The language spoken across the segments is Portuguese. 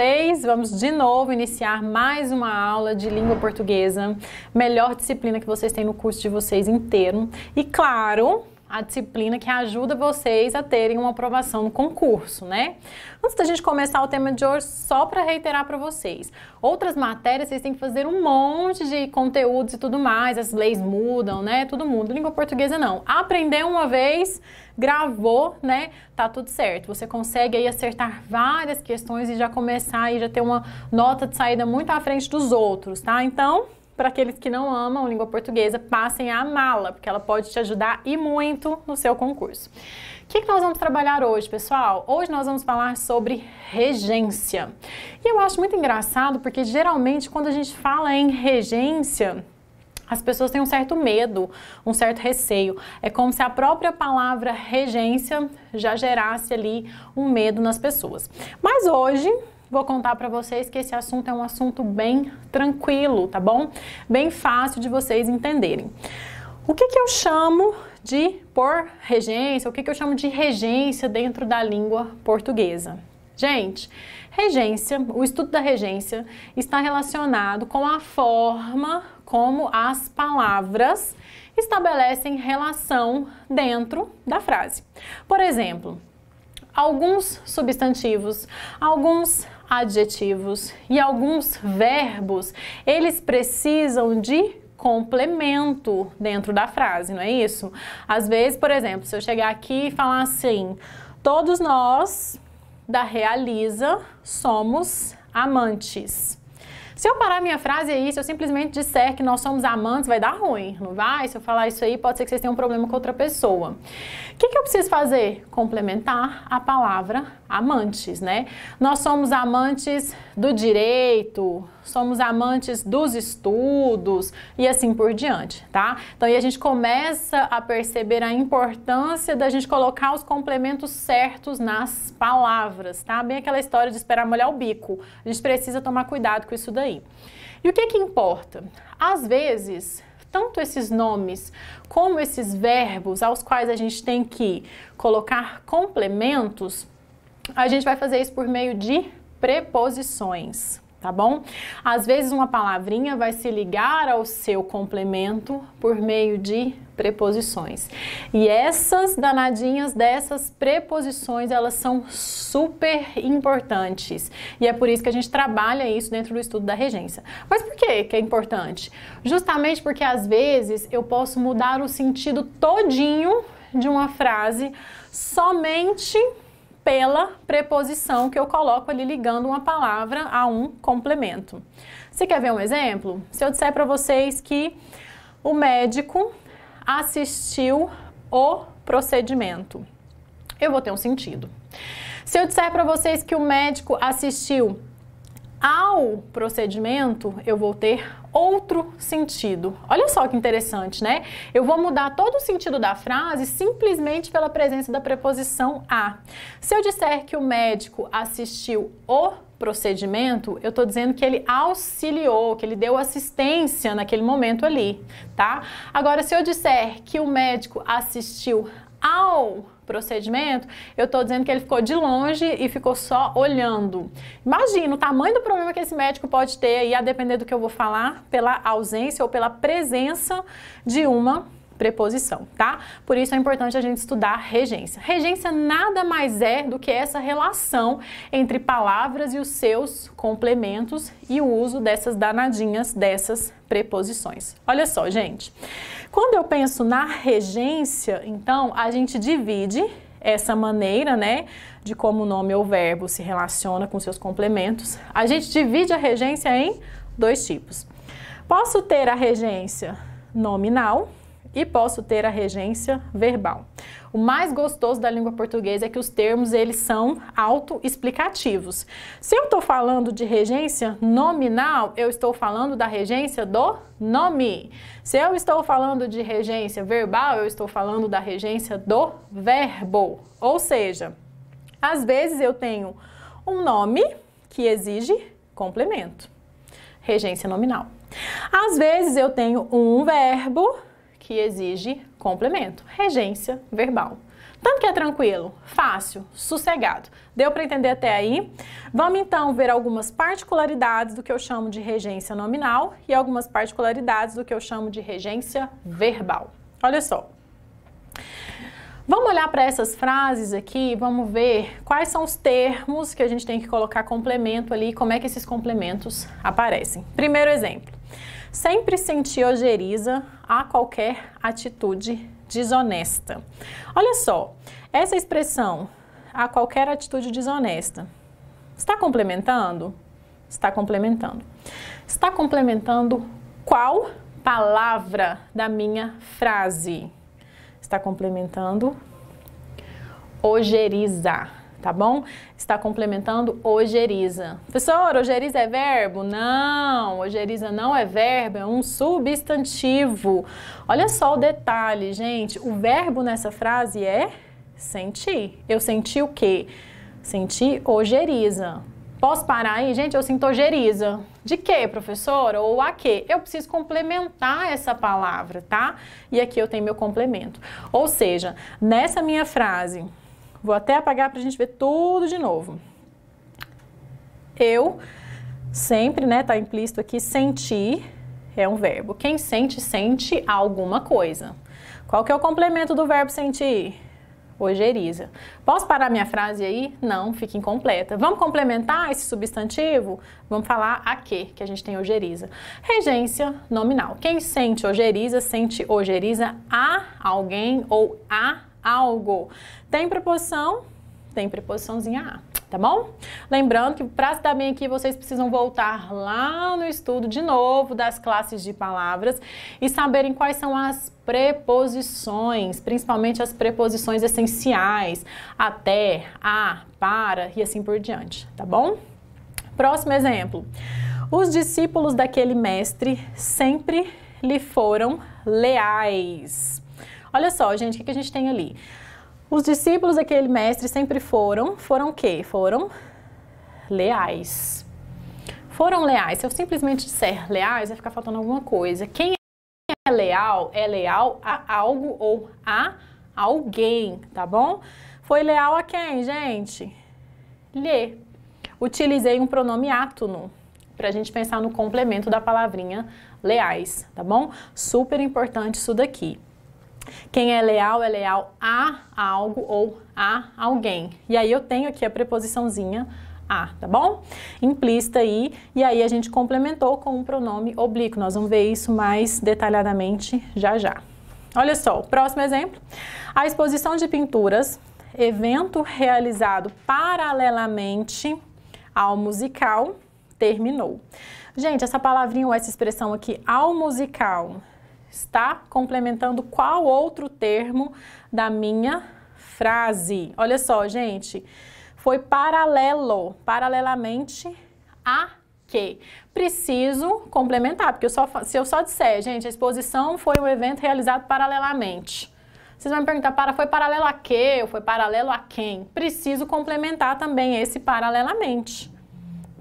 vocês. Vamos de novo iniciar mais uma aula de língua portuguesa, melhor disciplina que vocês têm no curso de vocês inteiro. E claro, a disciplina que ajuda vocês a terem uma aprovação no concurso, né? Antes da gente começar o tema de hoje, só para reiterar para vocês, outras matérias vocês têm que fazer um monte de conteúdos e tudo mais, as leis mudam, né? Tudo muda. Língua portuguesa não. Aprender uma vez, gravou, né? Tá tudo certo. Você consegue aí acertar várias questões e já começar e já ter uma nota de saída muito à frente dos outros, tá? Então, para aqueles que não amam língua portuguesa, passem a amá-la, porque ela pode te ajudar e muito no seu concurso. O que, que nós vamos trabalhar hoje, pessoal? Hoje nós vamos falar sobre regência. E eu acho muito engraçado porque geralmente quando a gente fala em regência, as pessoas têm um certo medo, um certo receio. É como se a própria palavra regência já gerasse ali um medo nas pessoas. Mas hoje vou contar para vocês que esse assunto é um assunto bem tranquilo, tá bom? Bem fácil de vocês entenderem. O que, que eu chamo de por regência, o que, que eu chamo de regência dentro da língua portuguesa? Gente, regência, o estudo da regência está relacionado com a forma como as palavras estabelecem relação dentro da frase. Por exemplo, alguns substantivos, alguns adjetivos e alguns verbos, eles precisam de complemento dentro da frase, não é isso? Às vezes, por exemplo, se eu chegar aqui e falar assim: todos nós da Realiza somos amantes. Se eu parar minha frase aí, se eu simplesmente disser que nós somos amantes, vai dar ruim, não vai? Se eu falar isso aí, pode ser que vocês tenham um problema com outra pessoa. O que, que eu preciso fazer? Complementar a palavra amantes, né? Nós somos amantes do direito, somos amantes dos estudos e assim por diante, tá? Então, aí a gente começa a perceber a importância da gente colocar os complementos certos nas palavras, tá? Bem aquela história de esperar molhar o bico. A gente precisa tomar cuidado com isso daí. E o que que importa? Às vezes, tanto esses nomes como esses verbos aos quais a gente tem que colocar complementos a gente vai fazer isso por meio de preposições tá bom? Às vezes uma palavrinha vai se ligar ao seu complemento por meio de preposições. E essas danadinhas dessas preposições, elas são super importantes. E é por isso que a gente trabalha isso dentro do estudo da regência. Mas por que que é importante? Justamente porque às vezes eu posso mudar o sentido todinho de uma frase somente pela preposição que eu coloco ali ligando uma palavra a um complemento. Você quer ver um exemplo? Se eu disser para vocês que o médico assistiu o procedimento, eu vou ter um sentido. Se eu disser para vocês que o médico assistiu ao procedimento, eu vou ter outro sentido. Olha só que interessante, né? Eu vou mudar todo o sentido da frase simplesmente pela presença da preposição a. Se eu disser que o médico assistiu o procedimento, eu estou dizendo que ele auxiliou, que ele deu assistência naquele momento ali, tá? Agora, se eu disser que o médico assistiu ao procedimento, eu estou dizendo que ele ficou de longe e ficou só olhando. Imagina o tamanho do problema que esse médico pode ter aí, a depender do que eu vou falar, pela ausência ou pela presença de uma preposição, tá? Por isso é importante a gente estudar regência. Regência nada mais é do que essa relação entre palavras e os seus complementos e o uso dessas danadinhas, dessas preposições. Olha só, gente. Quando eu penso na regência, então a gente divide essa maneira, né, de como o nome ou verbo se relaciona com seus complementos. A gente divide a regência em dois tipos. Posso ter a regência nominal, e posso ter a regência verbal. O mais gostoso da língua portuguesa é que os termos eles são autoexplicativos. Se eu estou falando de regência nominal, eu estou falando da regência do nome. Se eu estou falando de regência verbal, eu estou falando da regência do verbo. Ou seja, às vezes eu tenho um nome que exige complemento. Regência nominal. Às vezes eu tenho um verbo que exige complemento, regência verbal. Tanto que é tranquilo, fácil, sossegado. Deu para entender até aí? Vamos então ver algumas particularidades do que eu chamo de regência nominal e algumas particularidades do que eu chamo de regência verbal. Olha só. Vamos olhar para essas frases aqui, vamos ver quais são os termos que a gente tem que colocar complemento ali, como é que esses complementos aparecem. Primeiro exemplo sempre sentir ojeriza a qualquer atitude desonesta. Olha só, essa expressão, a qualquer atitude desonesta, está complementando? Está complementando. Está complementando qual palavra da minha frase? Está complementando ojeriza tá bom? Está complementando ojeriza. Professor, ojeriza é verbo? Não, ojeriza não é verbo, é um substantivo. Olha só o detalhe, gente. O verbo nessa frase é sentir. Eu senti o quê? Senti ojeriza. Posso parar aí, gente? Eu sinto ojeriza. De que, professora? Ou a que? Eu preciso complementar essa palavra, tá? E aqui eu tenho meu complemento. Ou seja, nessa minha frase, Vou até apagar para a gente ver tudo de novo. Eu sempre, né, tá implícito aqui, sentir é um verbo. Quem sente, sente alguma coisa. Qual que é o complemento do verbo sentir? Ojeriza. Posso parar minha frase aí? Não, fica incompleta. Vamos complementar esse substantivo? Vamos falar a que que a gente tem ojeriza. Regência nominal. Quem sente ojeriza, sente ojeriza a alguém ou a algo. Tem preposição? Tem preposiçãozinha a tá bom? Lembrando que para se dar bem aqui, vocês precisam voltar lá no estudo de novo das classes de palavras e saberem quais são as preposições, principalmente as preposições essenciais, até, a, para e assim por diante, tá bom? Próximo exemplo. Os discípulos daquele mestre sempre lhe foram leais. Olha só, gente, o que, a gente tem ali? Os discípulos daquele mestre sempre foram, foram o quê? Foram leais. Foram leais. Se eu simplesmente disser leais, vai ficar faltando alguma coisa. Quem é leal é leal a algo ou a alguém, tá bom? Foi leal a quem, gente? Lhe. Utilizei um pronome átono para a gente pensar no complemento da palavrinha leais, tá bom? Super importante isso daqui. Quem é leal é leal a algo ou a alguém. E aí eu tenho aqui a preposiçãozinha a, tá bom? Implícita aí, e aí a gente complementou com um pronome oblíquo. Nós vamos ver isso mais detalhadamente já já. Olha só, o próximo exemplo. A exposição de pinturas, evento realizado paralelamente ao musical, terminou. Gente, essa palavrinha ou essa expressão aqui, ao musical, está complementando qual outro termo da minha frase. Olha só, gente, foi paralelo, paralelamente a que preciso complementar, porque eu só, se eu só disser, gente, a exposição foi um evento realizado paralelamente. Vocês vão me perguntar, para, foi paralelo a quê? Ou foi paralelo a quem? Preciso complementar também esse paralelamente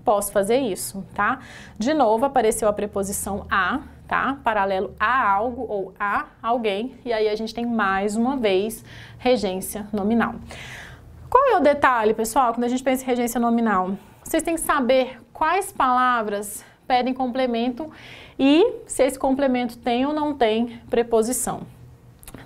posso fazer isso, tá? De novo, apareceu a preposição a, tá? Paralelo a algo ou a alguém, e aí a gente tem mais uma vez regência nominal. Qual é o detalhe, pessoal, quando a gente pensa em regência nominal? Vocês têm que saber quais palavras pedem complemento e se esse complemento tem ou não tem preposição,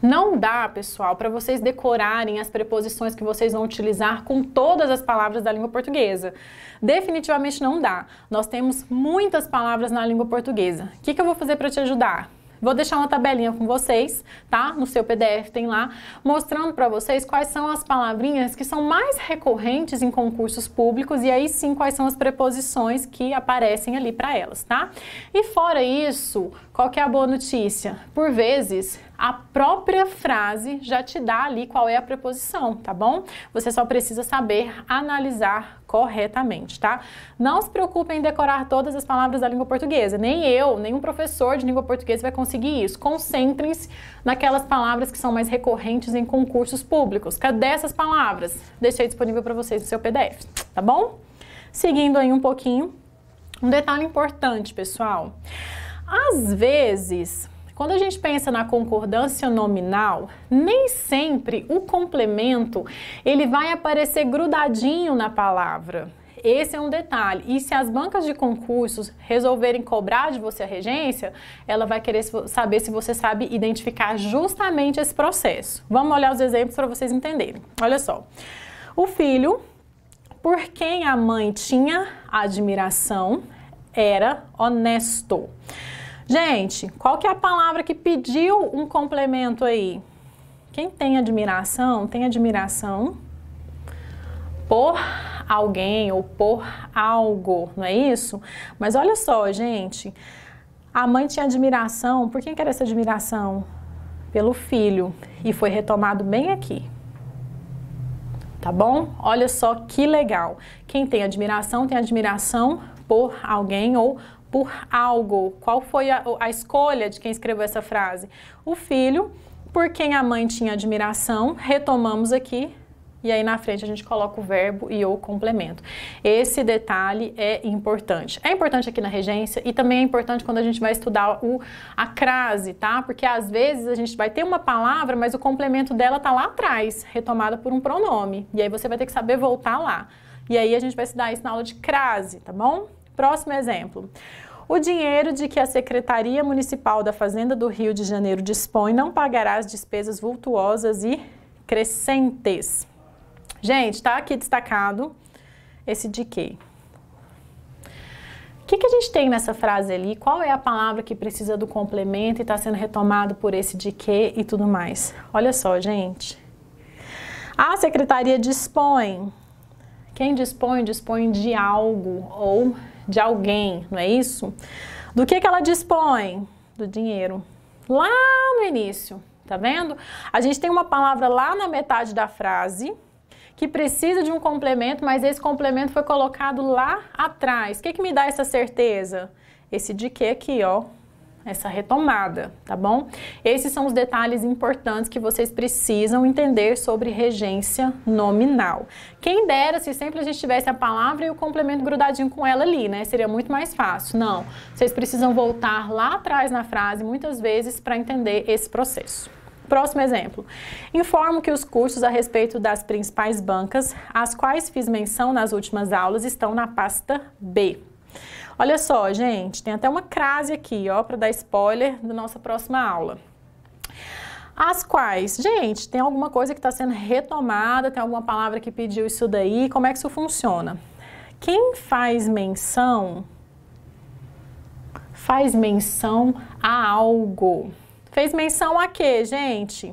não dá, pessoal, para vocês decorarem as preposições que vocês vão utilizar com todas as palavras da língua portuguesa. Definitivamente não dá. Nós temos muitas palavras na língua portuguesa. O que, que eu vou fazer para te ajudar? Vou deixar uma tabelinha com vocês, tá? No seu PDF tem lá, mostrando para vocês quais são as palavrinhas que são mais recorrentes em concursos públicos e aí sim quais são as preposições que aparecem ali para elas, tá? E fora isso, qual que é a boa notícia? Por vezes, a própria frase já te dá ali qual é a preposição, tá bom? Você só precisa saber analisar corretamente, tá? Não se preocupe em decorar todas as palavras da língua portuguesa. Nem eu, nenhum professor de língua portuguesa vai conseguir isso. Concentrem-se naquelas palavras que são mais recorrentes em concursos públicos. Cadê essas palavras? Deixei disponível para vocês no seu PDF, tá bom? Seguindo aí um pouquinho, um detalhe importante, pessoal. Às vezes, quando a gente pensa na concordância nominal, nem sempre o complemento ele vai aparecer grudadinho na palavra. Esse é um detalhe. E se as bancas de concursos resolverem cobrar de você a regência, ela vai querer saber se você sabe identificar justamente esse processo. Vamos olhar os exemplos para vocês entenderem. Olha só. O filho, por quem a mãe tinha admiração, era honesto. Gente, qual que é a palavra que pediu um complemento aí? Quem tem admiração, tem admiração por alguém ou por algo, não é isso? Mas olha só, gente, a mãe tinha admiração, por quem que era essa admiração? Pelo filho, e foi retomado bem aqui. Tá bom? Olha só que legal. Quem tem admiração, tem admiração por alguém ou por algo. Qual foi a, a escolha de quem escreveu essa frase? O filho, por quem a mãe tinha admiração, retomamos aqui e aí na frente a gente coloca o verbo e o complemento. Esse detalhe é importante. É importante aqui na regência e também é importante quando a gente vai estudar o, a crase, tá? Porque às vezes a gente vai ter uma palavra, mas o complemento dela tá lá atrás, retomada por um pronome. E aí você vai ter que saber voltar lá. E aí a gente vai estudar isso na aula de crase, tá bom? Próximo exemplo. O dinheiro de que a Secretaria Municipal da Fazenda do Rio de Janeiro dispõe não pagará as despesas vultuosas e crescentes. Gente, está aqui destacado esse de quê? O que, que a gente tem nessa frase ali? Qual é a palavra que precisa do complemento e está sendo retomado por esse de que e tudo mais? Olha só, gente. A secretaria dispõe. Quem dispõe, dispõe de algo ou de alguém, não é isso? Do que, que ela dispõe? Do dinheiro. Lá no início, tá vendo? A gente tem uma palavra lá na metade da frase que precisa de um complemento, mas esse complemento foi colocado lá atrás. O que, que me dá essa certeza? Esse de que aqui, ó, essa retomada, tá bom? Esses são os detalhes importantes que vocês precisam entender sobre regência nominal. Quem dera se sempre a gente tivesse a palavra e o complemento grudadinho com ela ali, né? Seria muito mais fácil. Não, vocês precisam voltar lá atrás na frase muitas vezes para entender esse processo. Próximo exemplo. Informo que os cursos a respeito das principais bancas, às quais fiz menção nas últimas aulas, estão na pasta B. Olha só, gente, tem até uma crase aqui, ó, para dar spoiler da nossa próxima aula as quais, gente, tem alguma coisa que está sendo retomada, tem alguma palavra que pediu isso daí, como é que isso funciona? Quem faz menção, faz menção a algo. Fez menção a quê, gente?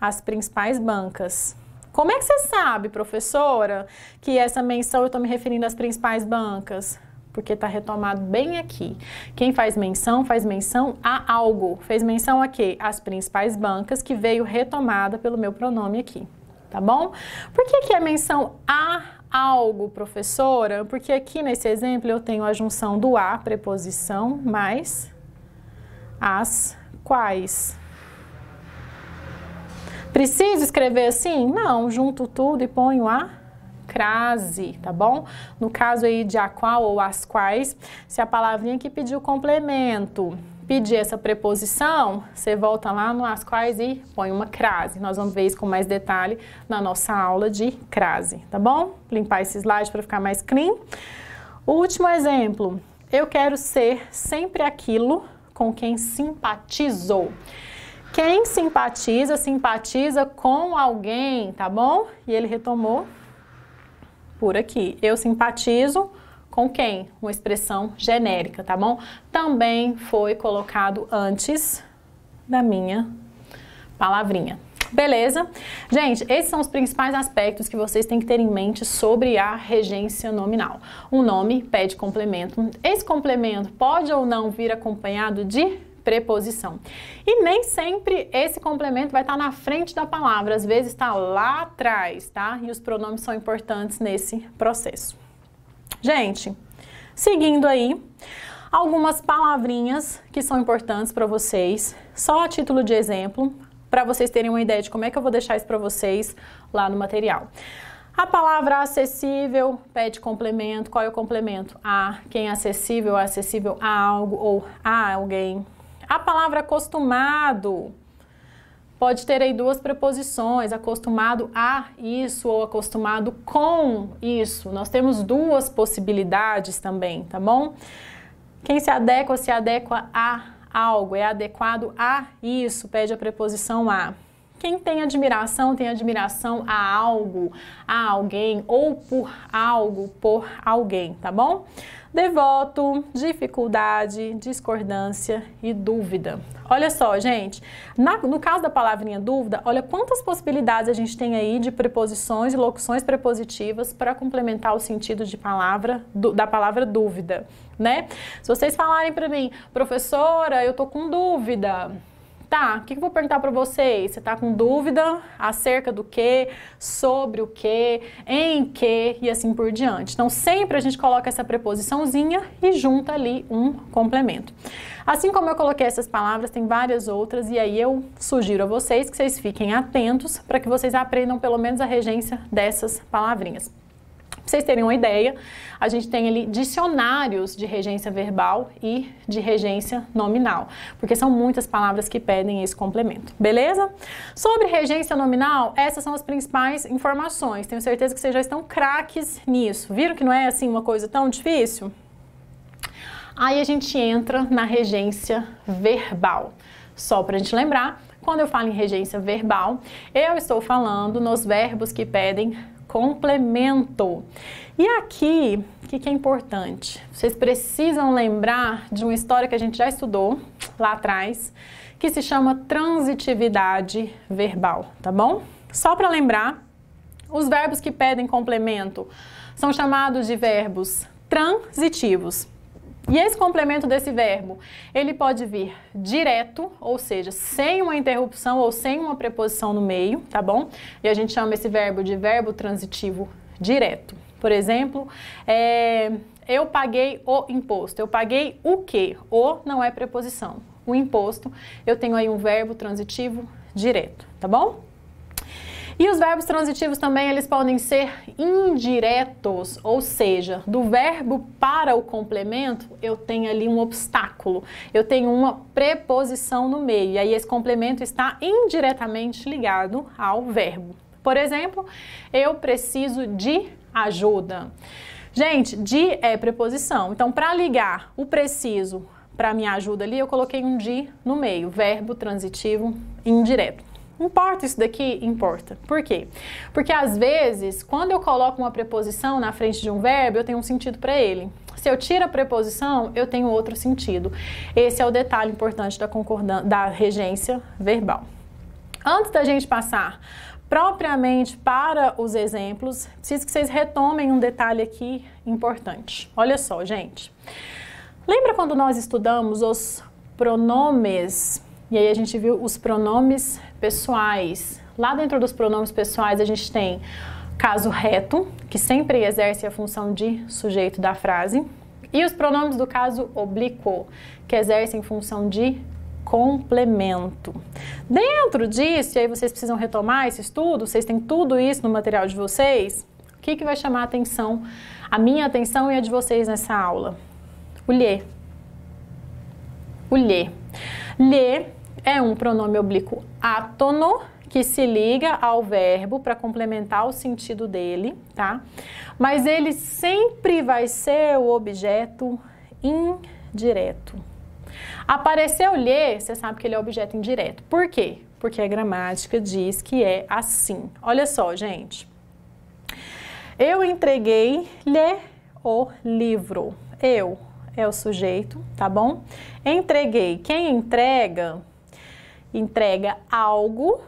As principais bancas. Como é que você sabe, professora, que essa menção eu estou me referindo às principais bancas? porque está retomado bem aqui. Quem faz menção, faz menção a algo. Fez menção a quê? As principais bancas, que veio retomada pelo meu pronome aqui, tá bom? Por que, que é menção a algo, professora? Porque aqui nesse exemplo eu tenho a junção do a, preposição, mais as quais. Preciso escrever assim? Não, junto tudo e ponho a crase, tá bom? No caso aí de a qual ou as quais, se a palavrinha que pediu complemento pedir essa preposição, você volta lá no as quais e põe uma crase. Nós vamos ver isso com mais detalhe na nossa aula de crase, tá bom? Limpar esse slide para ficar mais clean. O último exemplo, eu quero ser sempre aquilo com quem simpatizou. Quem simpatiza, simpatiza com alguém, tá bom? E ele retomou por aqui. Eu simpatizo com quem? Uma expressão genérica, tá bom? Também foi colocado antes da minha palavrinha. Beleza? Gente, esses são os principais aspectos que vocês têm que ter em mente sobre a regência nominal. O nome pede complemento. Esse complemento pode ou não vir acompanhado de preposição. E nem sempre esse complemento vai estar na frente da palavra, às vezes está lá atrás, tá? E os pronomes são importantes nesse processo. Gente, seguindo aí, algumas palavrinhas que são importantes para vocês, só a título de exemplo, para vocês terem uma ideia de como é que eu vou deixar isso para vocês lá no material. A palavra acessível pede complemento. Qual é o complemento? A. Quem é acessível, é acessível a algo ou a alguém. A palavra acostumado pode ter aí duas preposições, acostumado a isso ou acostumado com isso. Nós temos duas possibilidades também, tá bom? Quem se adequa, se adequa a algo, é adequado a isso, pede a preposição a. Quem tem admiração, tem admiração a algo, a alguém, ou por algo, por alguém, tá bom? devoto, dificuldade, discordância e dúvida. Olha só, gente, na, no caso da palavrinha dúvida, olha quantas possibilidades a gente tem aí de preposições e locuções prepositivas para complementar o sentido de palavra do, da palavra dúvida, né? Se vocês falarem para mim, professora, eu tô com dúvida, Tá, o que, que eu vou perguntar para vocês? Você está com dúvida acerca do que, sobre o que, em que e assim por diante. Então, sempre a gente coloca essa preposiçãozinha e junta ali um complemento. Assim como eu coloquei essas palavras, tem várias outras, e aí eu sugiro a vocês que vocês fiquem atentos para que vocês aprendam pelo menos a regência dessas palavrinhas. Pra vocês terem uma ideia, a gente tem ali dicionários de regência verbal e de regência nominal, porque são muitas palavras que pedem esse complemento, beleza? Sobre regência nominal, essas são as principais informações. Tenho certeza que vocês já estão craques nisso. Viram que não é assim uma coisa tão difícil? Aí a gente entra na regência verbal. Só para a gente lembrar, quando eu falo em regência verbal, eu estou falando nos verbos que pedem complemento. E aqui, o que, que é importante? Vocês precisam lembrar de uma história que a gente já estudou lá atrás, que se chama transitividade verbal, tá bom? Só para lembrar, os verbos que pedem complemento são chamados de verbos transitivos. E esse complemento desse verbo, ele pode vir direto, ou seja, sem uma interrupção ou sem uma preposição no meio, tá bom? E a gente chama esse verbo de verbo transitivo direto. Por exemplo, é, eu paguei o imposto. Eu paguei o quê? O não é preposição. O imposto, eu tenho aí um verbo transitivo direto, tá bom? E os verbos transitivos também, eles podem ser indiretos, ou seja, do verbo para o complemento, eu tenho ali um obstáculo, eu tenho uma preposição no meio, e aí esse complemento está indiretamente ligado ao verbo. Por exemplo, eu preciso de ajuda. Gente, de é preposição. Então, para ligar o preciso para minha ajuda ali, eu coloquei um de no meio, verbo transitivo indireto. Importa isso daqui? Importa. Por quê? Porque às vezes, quando eu coloco uma preposição na frente de um verbo, eu tenho um sentido para ele. Se eu tiro a preposição, eu tenho outro sentido. Esse é o detalhe importante da, concordância, da regência verbal. Antes da gente passar propriamente para os exemplos, preciso que vocês retomem um detalhe aqui importante. Olha só, gente. Lembra quando nós estudamos os pronomes? E aí a gente viu os pronomes pessoais. Lá dentro dos pronomes pessoais, a gente tem caso reto, que sempre exerce a função de sujeito da frase, e os pronomes do caso oblíquo, que exercem função de complemento. Dentro disso, e aí vocês precisam retomar esse estudo, vocês têm tudo isso no material de vocês, o que, que vai chamar a atenção, a minha atenção e a de vocês nessa aula? O lhe. O lhe. Lhe é um pronome oblíquo átono que se liga ao verbo para complementar o sentido dele, tá? Mas ele sempre vai ser o objeto indireto. Apareceu lhe, você sabe que ele é objeto indireto. Por quê? Porque a gramática diz que é assim. Olha só, gente. Eu entreguei-lhe o livro. Eu é o sujeito, tá bom? Entreguei. Quem entrega entrega algo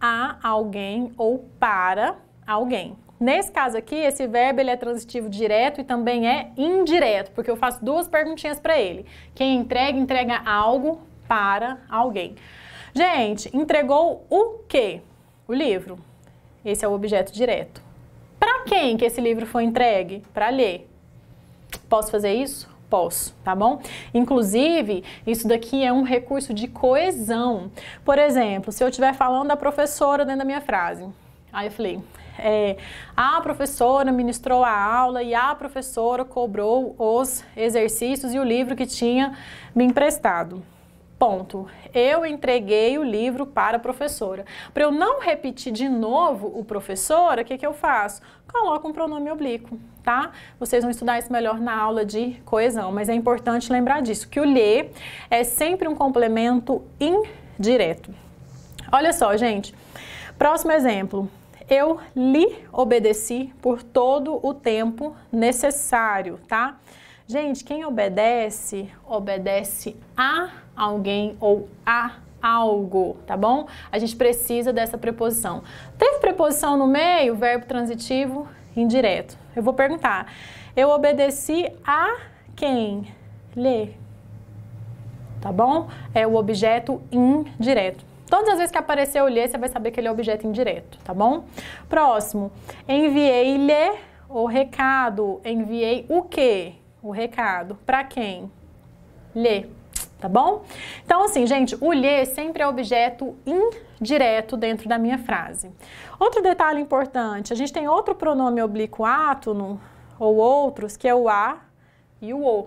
a alguém ou para alguém. Nesse caso aqui, esse verbo ele é transitivo direto e também é indireto, porque eu faço duas perguntinhas para ele. Quem entrega, entrega algo para alguém. Gente, entregou o quê? O livro. Esse é o objeto direto. Para quem que esse livro foi entregue? Para ler. Posso fazer isso? posso, tá bom? Inclusive, isso daqui é um recurso de coesão. Por exemplo, se eu estiver falando da professora dentro da minha frase, aí eu falei, é, a professora ministrou a aula e a professora cobrou os exercícios e o livro que tinha me emprestado. Ponto. Eu entreguei o livro para a professora. Para eu não repetir de novo o professora, o que, que eu faço? coloca um pronome oblíquo, tá? Vocês vão estudar isso melhor na aula de coesão, mas é importante lembrar disso, que o lhe é sempre um complemento indireto. Olha só, gente. Próximo exemplo. Eu lhe obedeci por todo o tempo necessário, tá? Gente, quem obedece, obedece a alguém ou a algo, tá bom? A gente precisa dessa preposição. Teve preposição no meio, verbo transitivo indireto. Eu vou perguntar. Eu obedeci a quem? Lê. Tá bom? É o objeto indireto. Todas as vezes que aparecer o lê, você vai saber que ele é objeto indireto, tá bom? Próximo. Enviei-lhe o recado. Enviei o quê? O recado. Para quem? Lê tá bom? Então, assim, gente, o lhe sempre é objeto indireto dentro da minha frase. Outro detalhe importante, a gente tem outro pronome oblíquo átono, ou outros, que é o a e o o.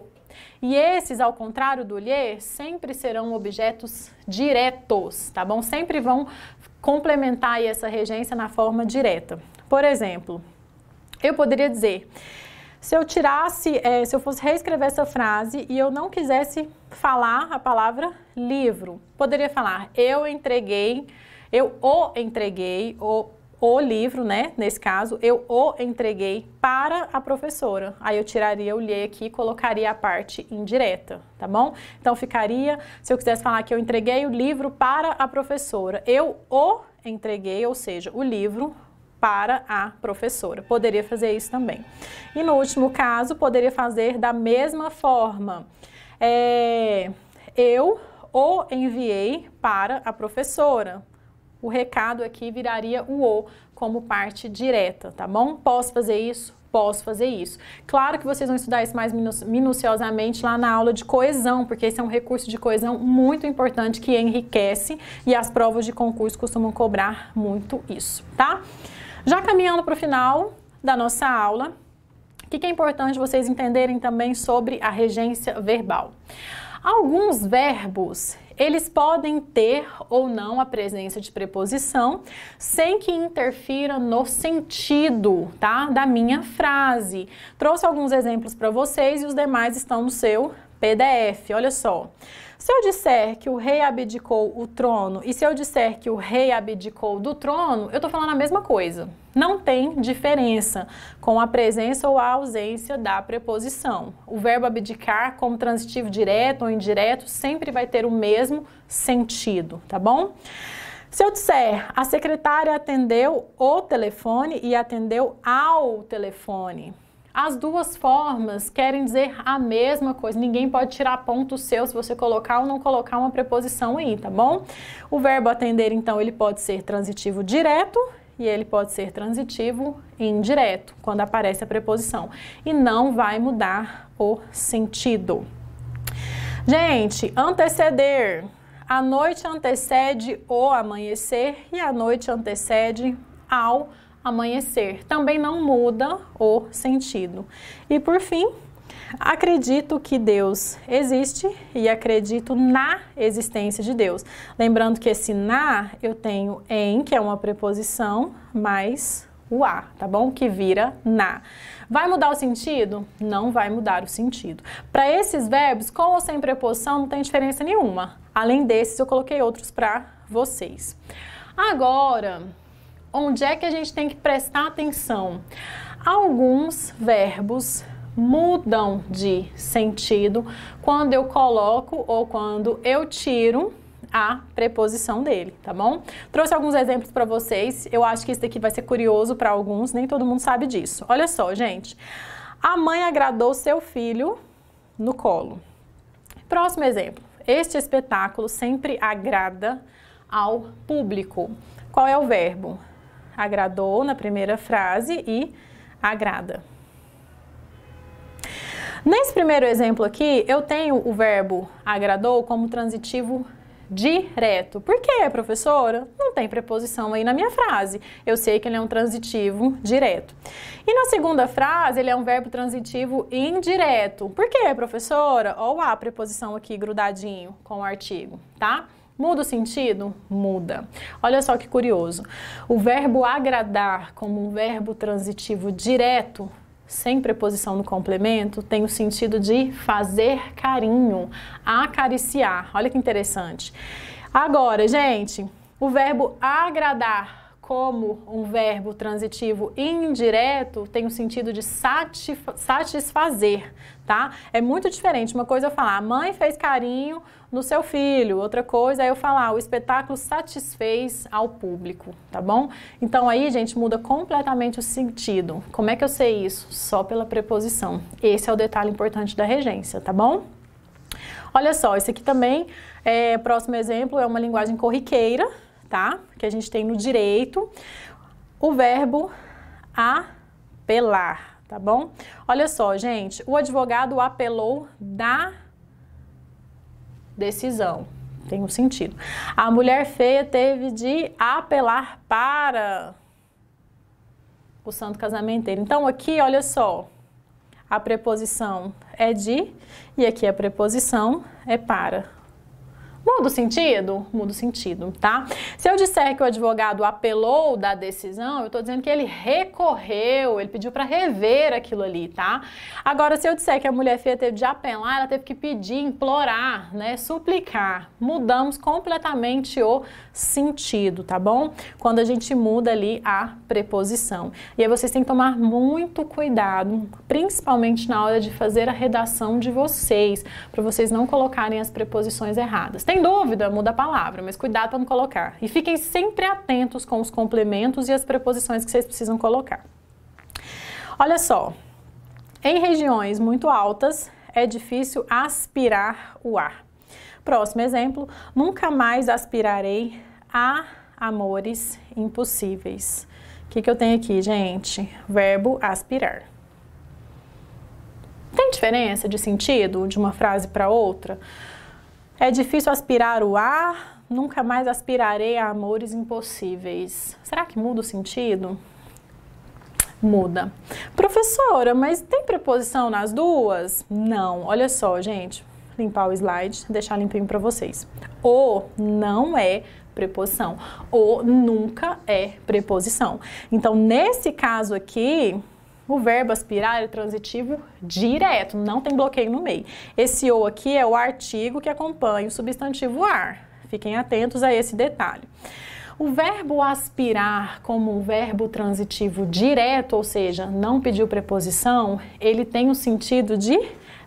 E esses, ao contrário do lhe, sempre serão objetos diretos, tá bom? Sempre vão complementar essa regência na forma direta. Por exemplo, eu poderia dizer se eu tirasse, é, se eu fosse reescrever essa frase e eu não quisesse falar a palavra livro, poderia falar eu entreguei, eu o entreguei, o, o livro, né? Nesse caso, eu o entreguei para a professora. Aí eu tiraria o lhe aqui e colocaria a parte indireta, tá bom? Então ficaria, se eu quisesse falar que eu entreguei o livro para a professora, eu o entreguei, ou seja, o livro para a professora. Poderia fazer isso também. E no último caso, poderia fazer da mesma forma. É, eu o enviei para a professora. O recado aqui viraria o o como parte direta, tá bom? Posso fazer isso? posso fazer isso. Claro que vocês vão estudar isso mais minuciosamente lá na aula de coesão, porque esse é um recurso de coesão muito importante que enriquece e as provas de concurso costumam cobrar muito isso, tá? Já caminhando para o final da nossa aula, o que, que é importante vocês entenderem também sobre a regência verbal? Alguns verbos, eles podem ter ou não a presença de preposição, sem que interfira no sentido, tá? Da minha frase. Trouxe alguns exemplos para vocês e os demais estão no seu PDF. Olha só. Se eu disser que o rei abdicou o trono e se eu disser que o rei abdicou do trono, eu estou falando a mesma coisa. Não tem diferença com a presença ou a ausência da preposição. O verbo abdicar, como transitivo direto ou indireto, sempre vai ter o mesmo sentido, tá bom? Se eu disser a secretária atendeu o telefone e atendeu ao telefone, as duas formas querem dizer a mesma coisa. Ninguém pode tirar ponto seu se você colocar ou não colocar uma preposição aí, tá bom? O verbo atender, então, ele pode ser transitivo direto e ele pode ser transitivo indireto, quando aparece a preposição. E não vai mudar o sentido. Gente, anteceder. A noite antecede o amanhecer e a noite antecede ao amanhecer amanhecer. Também não muda o sentido. E por fim, Acredito que Deus existe e acredito na existência de Deus. Lembrando que esse na eu tenho em, que é uma preposição, mais o a, tá bom? Que vira na. Vai mudar o sentido? Não vai mudar o sentido. Para esses verbos, com ou sem preposição, não tem diferença nenhuma. Além desses, eu coloquei outros para vocês. Agora, onde é que a gente tem que prestar atenção? Alguns verbos mudam de sentido quando eu coloco ou quando eu tiro a preposição dele, tá bom? Trouxe alguns exemplos para vocês. Eu acho que isso daqui vai ser curioso para alguns, nem todo mundo sabe disso. Olha só, gente. A mãe agradou seu filho no colo. Próximo exemplo. Este espetáculo sempre agrada ao público. Qual é o verbo? agradou na primeira frase e agrada. Nesse primeiro exemplo aqui, eu tenho o verbo agradou como transitivo direto. Por quê, professora? Não tem preposição aí na minha frase. Eu sei que ele é um transitivo direto. E na segunda frase, ele é um verbo transitivo indireto. Por quê, professora? Olha a preposição aqui grudadinho com o artigo, tá? Muda o sentido? Muda. Olha só que curioso. O verbo agradar, como um verbo transitivo direto, sem preposição no complemento, tem o sentido de fazer carinho, acariciar. Olha que interessante. Agora, gente, o verbo agradar como um verbo transitivo indireto tem o sentido de satisfazer, tá? É muito diferente. Uma coisa eu falar, a mãe fez carinho no seu filho. Outra coisa é eu falar, o espetáculo satisfez ao público, tá bom? Então aí, gente, muda completamente o sentido. Como é que eu sei isso? Só pela preposição. Esse é o detalhe importante da regência, tá bom? Olha só, esse aqui também, é, próximo exemplo, é uma linguagem corriqueira, tá? Que a gente tem no direito, o verbo apelar, tá bom? Olha só, gente, o advogado apelou da decisão. Tem um sentido. A mulher feia teve de apelar para o santo casamento dele Então aqui, olha só, a preposição é de e aqui a preposição é para. Muda o sentido? Muda o sentido, tá? Se eu disser que o advogado apelou da decisão, eu estou dizendo que ele recorreu, ele pediu para rever aquilo ali, tá? Agora, se eu disser que a mulher feia teve de apelar, ela teve que pedir, implorar, né? Suplicar. Mudamos completamente o sentido, tá bom? Quando a gente muda ali a preposição. E aí vocês têm que tomar muito cuidado, principalmente na hora de fazer a redação de vocês, para vocês não colocarem as preposições erradas. Tem sem dúvida, muda a palavra, mas cuidado para não colocar. E fiquem sempre atentos com os complementos e as preposições que vocês precisam colocar. Olha só, em regiões muito altas é difícil aspirar o ar. Próximo exemplo, nunca mais aspirarei a amores impossíveis. O que, que eu tenho aqui, gente? Verbo aspirar. Tem diferença de sentido de uma frase para outra? É difícil aspirar o ar, nunca mais aspirarei a amores impossíveis. Será que muda o sentido? Muda. Professora, mas tem preposição nas duas? Não. Olha só, gente. Limpar o slide, deixar limpinho para vocês. O não é preposição. O nunca é preposição. Então, nesse caso aqui, o verbo aspirar é transitivo direto, não tem bloqueio no meio. Esse ou aqui é o artigo que acompanha o substantivo ar. Fiquem atentos a esse detalhe. O verbo aspirar como um verbo transitivo direto, ou seja, não pediu preposição, ele tem o sentido de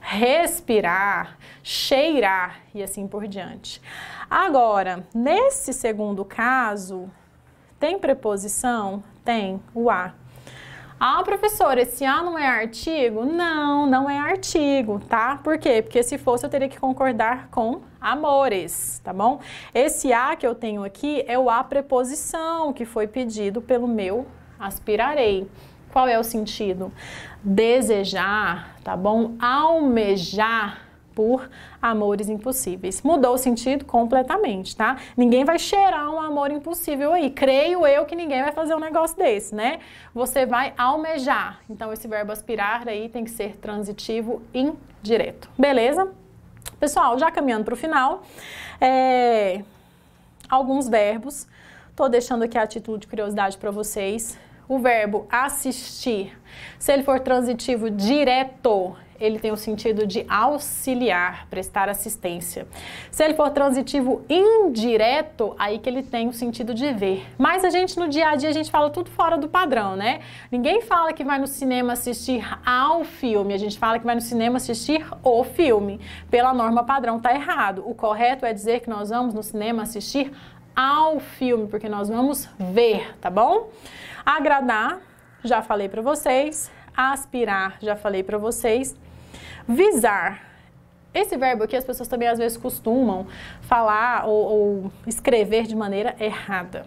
respirar, cheirar e assim por diante. Agora, nesse segundo caso, tem preposição? Tem o a. Ah, professora, esse A não é artigo? Não, não é artigo, tá? Por quê? Porque se fosse eu teria que concordar com amores, tá bom? Esse A que eu tenho aqui é o A preposição que foi pedido pelo meu aspirarei. Qual é o sentido? Desejar, tá bom? Almejar por amores impossíveis. Mudou o sentido completamente, tá? Ninguém vai cheirar um amor impossível aí. Creio eu que ninguém vai fazer um negócio desse, né? Você vai almejar. Então, esse verbo aspirar aí tem que ser transitivo indireto. Beleza? Pessoal, já caminhando para o final, é... alguns verbos. Estou deixando aqui a título de curiosidade para vocês o verbo assistir, se ele for transitivo direto, ele tem o sentido de auxiliar, prestar assistência. Se ele for transitivo indireto, aí que ele tem o sentido de ver. Mas a gente no dia a dia a gente fala tudo fora do padrão, né? Ninguém fala que vai no cinema assistir ao filme, a gente fala que vai no cinema assistir o filme. Pela norma padrão tá errado. O correto é dizer que nós vamos no cinema assistir ao filme, porque nós vamos ver, tá bom? Agradar, já falei para vocês. Aspirar, já falei para vocês. Visar, esse verbo aqui as pessoas também às vezes costumam falar ou, ou, escrever de maneira errada.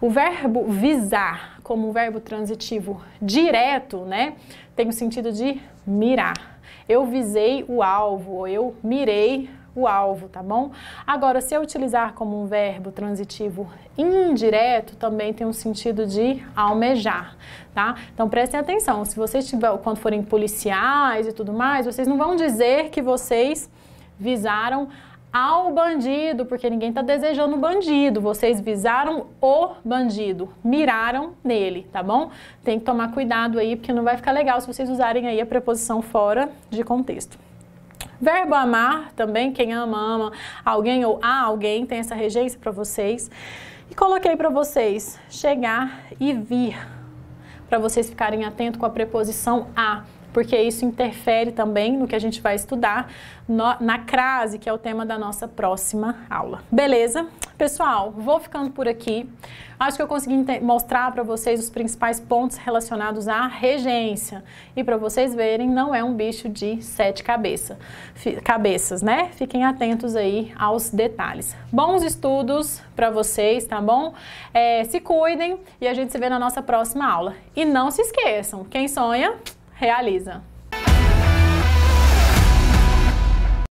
O verbo visar, como um verbo transitivo direto, né, tem o sentido de mirar. Eu visei o alvo, ou eu mirei o alvo, tá bom? Agora, se eu utilizar como um verbo transitivo indireto, também tem um sentido de almejar, tá? Então prestem atenção, se vocês tiver, quando forem policiais e tudo mais, vocês não vão dizer que vocês visaram ao bandido, porque ninguém está desejando o bandido. Vocês visaram o bandido, miraram nele, tá bom? Tem que tomar cuidado aí, porque não vai ficar legal se vocês usarem aí a preposição fora de contexto. Verbo amar também, quem ama, ama alguém ou a alguém, tem essa regência para vocês. E coloquei para vocês chegar e vir, para vocês ficarem atentos com a preposição a porque isso interfere também no que a gente vai estudar no, na crase, que é o tema da nossa próxima aula. Beleza? Pessoal, vou ficando por aqui. Acho que eu consegui mostrar para vocês os principais pontos relacionados à regência. E para vocês verem, não é um bicho de sete cabeça, cabeças, né? Fiquem atentos aí aos detalhes. Bons estudos para vocês, tá bom? É, se cuidem e a gente se vê na nossa próxima aula. E não se esqueçam, quem sonha, realiza.